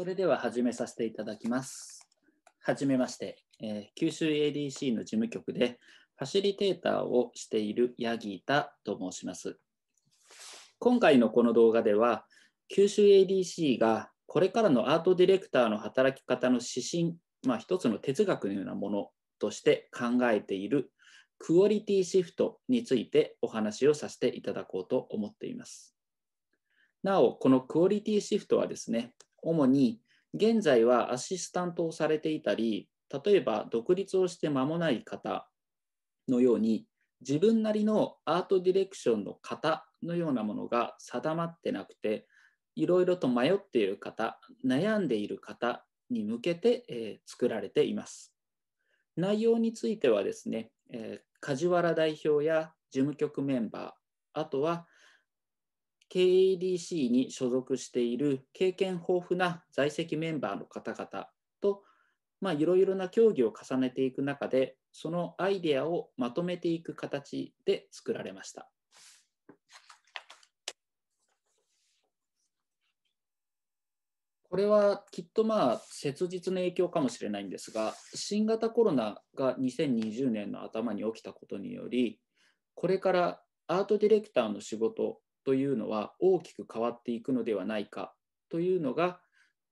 それでは始めさせていただきます。はじめまして、えー、九州 ADC の事務局でファシリテーターをしているヤギータと申します。今回のこの動画では、九州 ADC がこれからのアートディレクターの働き方の指針、まあ、一つの哲学のようなものとして考えているクオリティシフトについてお話をさせていただこうと思っています。なお、このクオリティシフトはですね、主に現在はアシスタントをされていたり、例えば独立をして間もない方のように、自分なりのアートディレクションの型のようなものが定まってなくて、いろいろと迷っている方、悩んでいる方に向けて、えー、作られています。内容についてはですね、えー、梶原代表や事務局メンバー、あとは KEDC に所属している経験豊富な在籍メンバーの方々といろいろな競技を重ねていく中でそのアイデアをまとめていく形で作られました。これはきっとまあ切実の影響かもしれないんですが新型コロナが2020年の頭に起きたことによりこれからアートディレクターの仕事というのは大きく変わっていくのではないかというのが、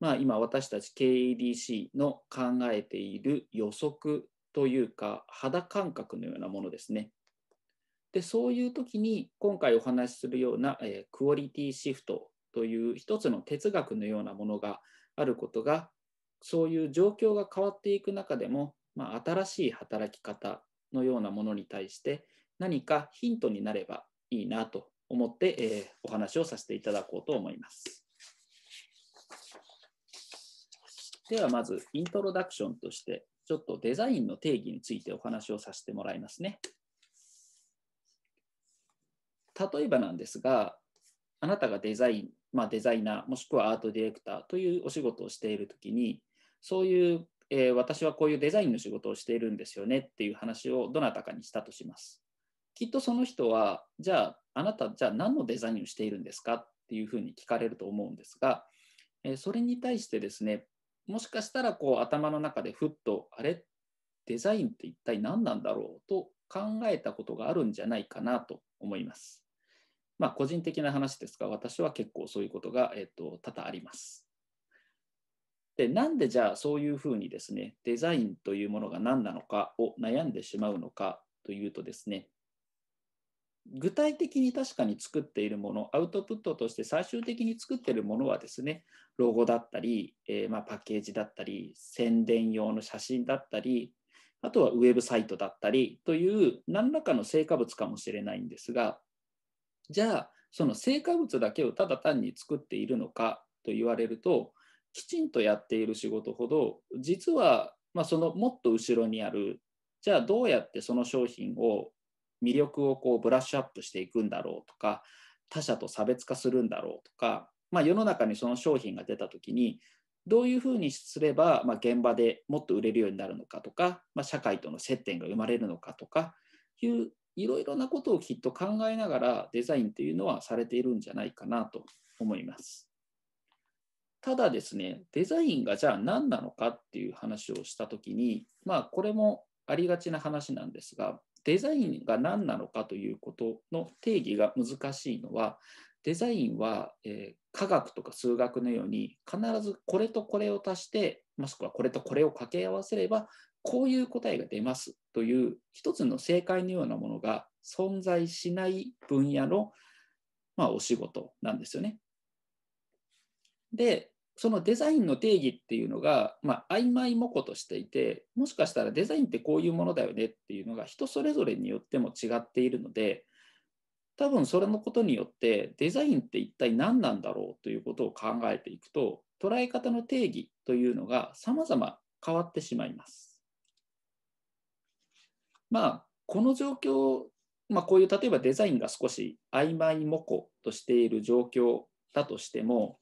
まあ、今私たち KEDC の考えている予測というか肌感覚のようなものですね。でそういう時に今回お話しするような、えー、クオリティシフトという一つの哲学のようなものがあることがそういう状況が変わっていく中でも、まあ、新しい働き方のようなものに対して何かヒントになればいいなと思って、えお話をさせていただこうと思います。ではまず、イントロダクションとして、ちょっとデザインの定義についてお話をさせてもらいますね。例えばなんですが、あなたがデザイン、まあ、デザイナー、もしくはアートディレクターというお仕事をしているときに、そういう、えー、私はこういうデザインの仕事をしているんですよねっていう話をどなたかにしたとします。きっとその人は、じゃあ、あなたじゃあ何のデザインをしているんですかっていうふうに聞かれると思うんですが、えそれに対してですねもしかしたらこう頭の中でふっとあれデザインって一体何なんだろうと考えたことがあるんじゃないかなと思います。まあ、個人的な話ですが私は結構そういうことが、えーと、と多々あります。でなんでじゃあそういうふうにですねデザインというものが何なのかを悩んでしまうのかというとですね具体的に確かに作っているもの、アウトプットとして最終的に作っているものはですね、ロゴだったり、えー、まあ、パッケージだったり、宣伝用の写真だったり、あとはウェブサイトだったりという何らかの成果物かもしれないんですが、じゃあ、その成果物だけをただ単に作っているのかと言われると、きちんとやっている仕事ほど、実は、まあ、そのもっと後ろにある、じゃあどうやってその商品を魅力をこうブラッシュアップしていくんだろうとか他者と差別化するんだろうとか、まあ、世の中にその商品が出た時にどういうふうにすれば、まあ、現場でもっと売れるようになるのかとか、まあ、社会との接点が生まれるのかとかいういろいろなことをきっと考えながらデザインというのはされているんじゃないかなと思います。ただですねデザインがじゃあ何なのかっていう話をした時にまあこれもありがちな話なんですがデザインが何なのかということの定義が難しいのはデザインは、えー、科学とか数学のように必ずこれとこれを足してもしくはこれとこれを掛け合わせればこういう答えが出ますという一つの正解のようなものが存在しない分野の、まあ、お仕事なんですよね。でそのデザインの定義っていうのが、まあ、曖昧模倣としていてもしかしたらデザインってこういうものだよねっていうのが人それぞれによっても違っているので多分それのことによってデザインって一体何なんだろうということを考えていくと捉え方の定義というのが様々変わってしまいます。まあこの状況、まあ、こういう例えばデザインが少し曖昧模倣としている状況だとしても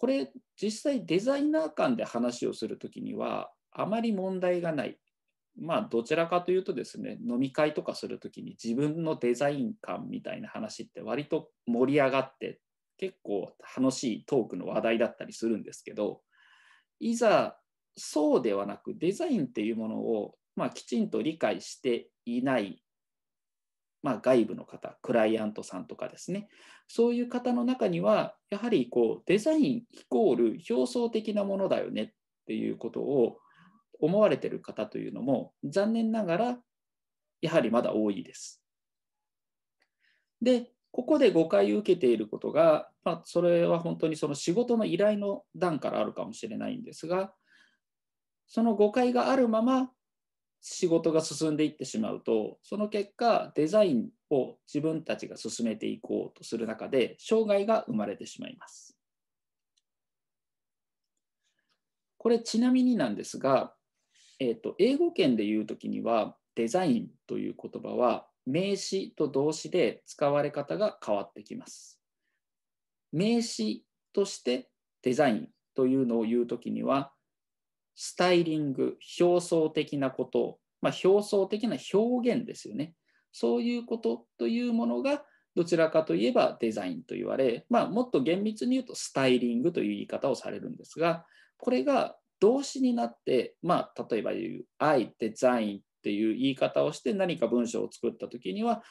これ実際デザイナー間で話をする時にはあまり問題がないまあどちらかというとですね飲み会とかする時に自分のデザイン感みたいな話って割と盛り上がって結構楽しいトークの話題だったりするんですけどいざそうではなくデザインっていうものをまあ、きちんと理解していないまあ、外部の方、クライアントさんとかですね、そういう方の中には、やはりこうデザインイコール表層的なものだよねっていうことを思われてる方というのも、残念ながら、やはりまだ多いです。で、ここで誤解を受けていることが、まあ、それは本当にその仕事の依頼の段からあるかもしれないんですが、その誤解があるまま仕事が進んでいってしまうとその結果デザインを自分たちが進めていこうとする中で障害が生まれてしまいます。これちなみになんですが、えーと、英語圏で言う時にはデザインという言葉は名詞と動詞で使われ方が変わってきます。名詞としてデザインというのを言う時にはスタイリング、表層的なこと、まあ、表層的な表現ですよね。そういうことというものが、どちらかといえばデザインと言われ、まあ、もっと厳密に言うとスタイリングという言い方をされるんですが、これが動詞になって、まあ、例えば言う愛、デザインっていう言い方をして何か文章を作った時には、思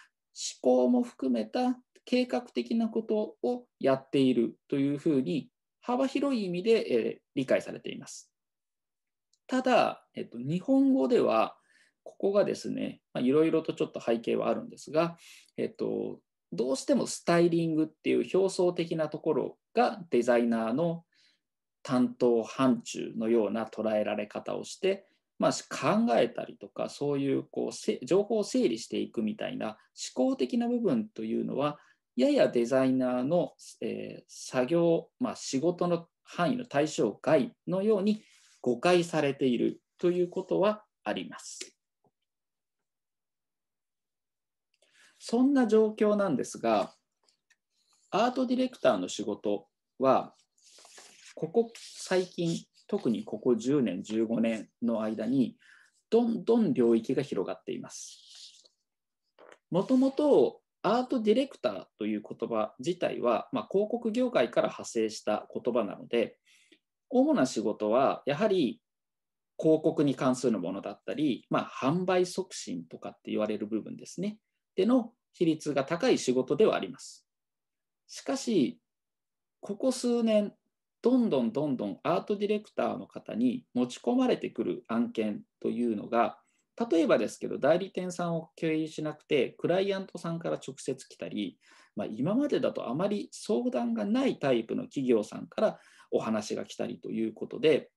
考も含めた計画的なことをやっているというふうに幅広い意味で、え理解されています。ただ、えっと、日本語では、ここがですね、いろいろとちょっと背景はあるんですが、えっと、どうしてもスタイリングっていう表層的なところがデザイナーの担当範疇のような捉えられ方をして、まあ、考えたりとかそういうこう情報を整理していくみたいな思考的な部分というのはややデザイナーの、えー、作業、まあ、仕事の範囲の対象外のように誤解されているということはあります。そんな状況なんですが、アートディレクターの仕事は、ここ最近、特にここ10年、15年の間に、どんどん領域が広がっています。もともとアートディレクターという言葉自体は、まあ、広告業界から派生した言葉なので、主な仕事はやはり広告に関するものだったり、まあ、販売促進とかって言われる部分ですね。での比率が高い仕事ではあります。しかし、ここ数年、どんどんどんどんアートディレクターの方に持ち込まれてくる案件というのが、例えばですけど、代理店さんを経由しなくて、クライアントさんから直接来たり、まあ、今までだとあまり相談がないタイプの企業さんからお話が来たりということで、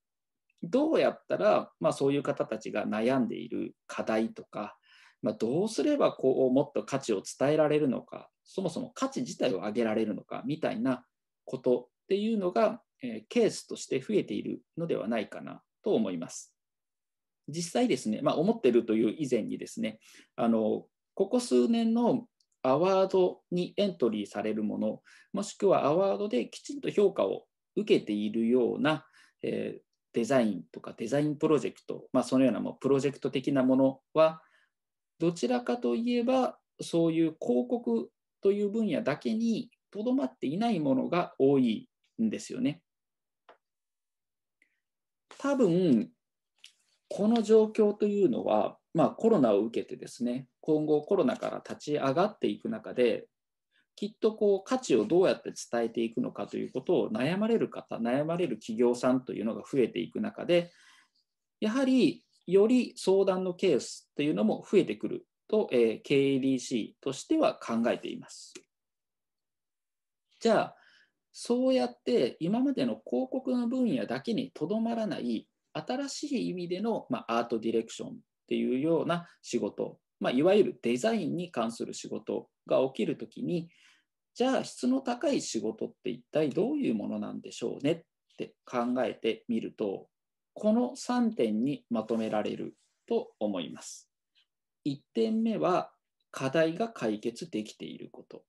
どうやったら、まあ、そういう方たちが悩んでいる課題とか、まあ、どうすればこうもっと価値を伝えられるのか、そもそも価値自体を上げられるのかみたいなことっていうのが、えー、ケースとして増えているのではないかなと思います。実際ですね、まあ、思ってるという以前にですね、あのここ数年のアワードにエントリーされるもの、もしくはアワードできちんと評価を受けているような、えー、デザインとかデザインプロジェクト、まあ、そのようなもうプロジェクト的なものはどちらかといえばそういう広告という分野だけにとどまっていないものが多いんですよね。多分この状況というのは、まあ、コロナを受けてですね今後コロナから立ち上がっていく中できっとこう価値をどうやって伝えていくのかということを悩まれる方悩まれる企業さんというのが増えていく中でやはりより相談のケースというのも増えてくると、えー、KDC としては考えています。じゃあそうやって今までの広告の分野だけにとどまらない新しい意味での、まあ、アートディレクションっていうような仕事、まあ、いわゆるデザインに関する仕事が起きるときにじゃあ質の高い仕事って一体どういうものなんでしょうねって考えてみるとこの3点にまとめられると思います。1点目は課題が解決できていること。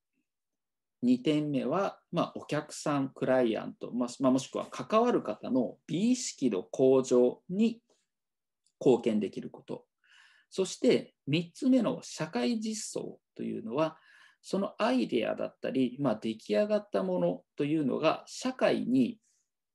2点目は、まあ、お客さん、クライアント、まあ、もしくは関わる方の美意識の向上に貢献できること。そして3つ目の社会実装というのはそのアイデアだったり、まあ、出来上がったものというのが社会に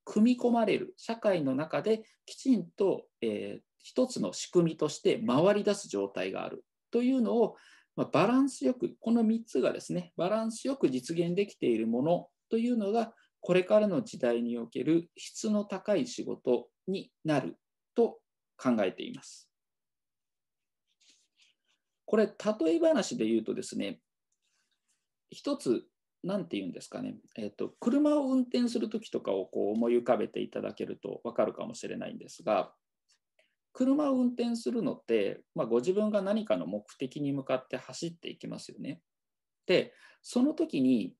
組み込まれる社会の中できちんと、えー、一つの仕組みとして回り出す状態があるというのを、まあ、バランスよくこの3つがですねバランスよく実現できているものというのがこれからの時代における質の高い仕事になると考えています。これ例え話で言うとですね一つ何て言うんですかね、えーと、車を運転する時とかをこう思い浮かべていただけると分かるかもしれないんですが車を運転するのって、まあ、ご自分が何かの目的に向かって走っていきますよね。でその時に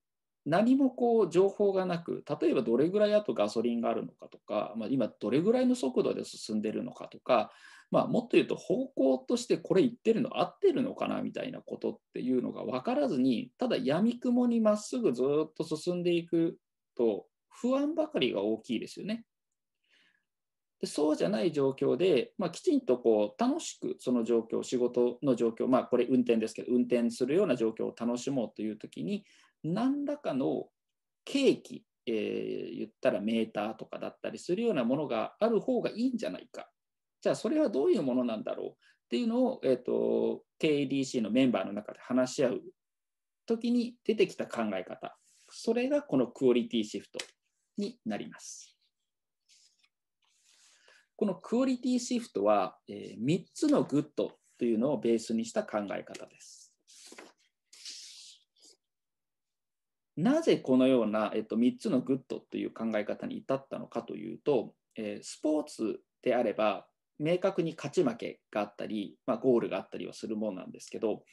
何もこう情報がなく例えばどれぐらいあとガソリンがあるのかとか、まあ、今どれぐらいの速度で進んでるのかとかまあ、もっと言うと方向としてこれ言ってるの合ってるのかなみたいなことっていうのが分からずにただやみくもにまっすぐずっと進んでいくと不安ばかりが大きいですよね。でそうじゃない状況で、まあ、きちんとこう楽しくその状況仕事の状況、まあ、これ運転ですけど運転するような状況を楽しもうという時に何らかの契機、えー、言ったらメーターとかだったりするようなものがある方がいいんじゃないかじゃあそれはどういうものなんだろうっていうのを、えーと、KDC のメンバーの中で話し合う時に出てきた考え方それがこのクオリティシフトになります。このクオリティシフトは、えー、3つのグッドというのをベースにした考え方です。なぜこのような、えっと、3つのグッドという考え方に至ったのかというと、えー、スポーツであれば明確に勝ち負けがあったり、まあ、ゴールがあったりはするものなんですけど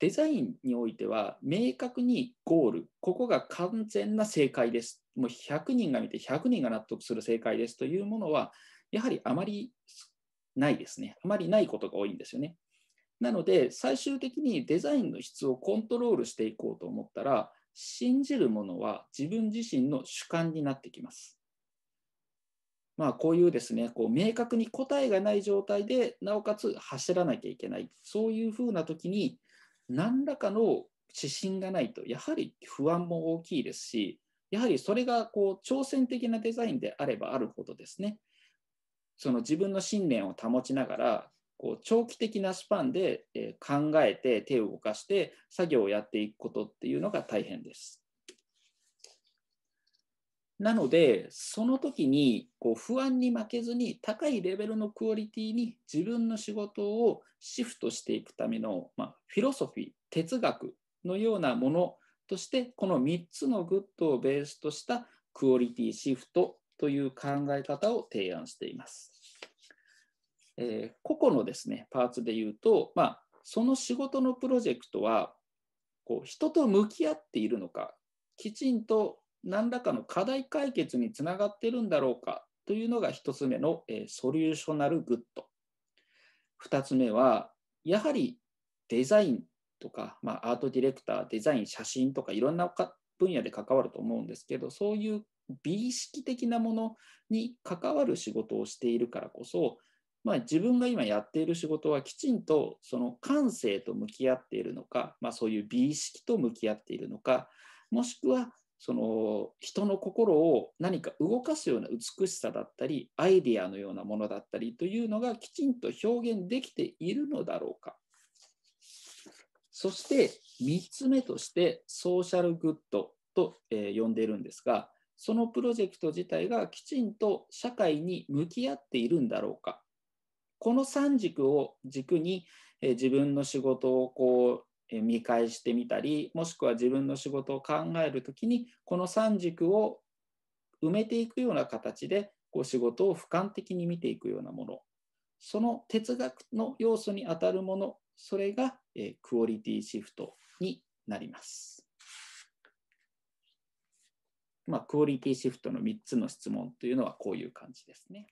デザインにおいては明確にゴールここが完全な正解ですもう100人が見て100人が納得する正解ですというものはやはりあまりないですねあまりないことが多いんですよねなので最終的にデザインの質をコントロールしていこうと思ったら信じるものは自分自身の主観になってきますまあ、こういうですね、こう明確に答えがない状態で、なおかつ走らなきゃいけない、そういうふうな時に、何らかの指針がないと、やはり不安も大きいですし、やはりそれがこう挑戦的なデザインであればあるほどですね、その自分の信念を保ちながら、こう長期的なスパンで考えて手を動かして作業をやっていくことっていうのが大変です。なので、その時にこう不安に負けずに高いレベルのクオリティに自分の仕事をシフトしていくための、まあ、フィロソフィー、哲学のようなものとして、この3つのグッドをベースとしたクオリティシフトという考え方を提案しています。えー、個々のですね、パーツで言うと、まあ、その仕事のプロジェクトはこう人と向き合っているのか、きちんと何らかの課題解決につながってるんだろうかというのが1つ目の、えソリューショナルグッド。2つ目は、やはりデザインとか、まあ、アートディレクター、デザイン、写真とかいろんな分野で関わると思うんですけど、そういう美意識的なものに関わる仕事をしているからこそ、まあ、自分が今やっている仕事はきちんとその感性と向き合っているのか、まあ、そういう美意識と向き合っているのかもしくはその人の心を何か動かすような美しさだったりアイデアのようなものだったりというのがきちんと表現できているのだろうかそして3つ目としてソーシャルグッドと、え呼んでいるんですがそのプロジェクト自体がきちんと社会に向き合っているんだろうかこの3軸を軸に、え自分の仕事をこう見返してみたりもしくは自分の仕事を考える時にこの3軸を埋めていくような形でこう仕事を俯瞰的に見ていくようなものその哲学の要素にあたるものそれが、えクオリティシフトになります。まあ、クオリティシフトの3つの質問というのはこういう感じですね。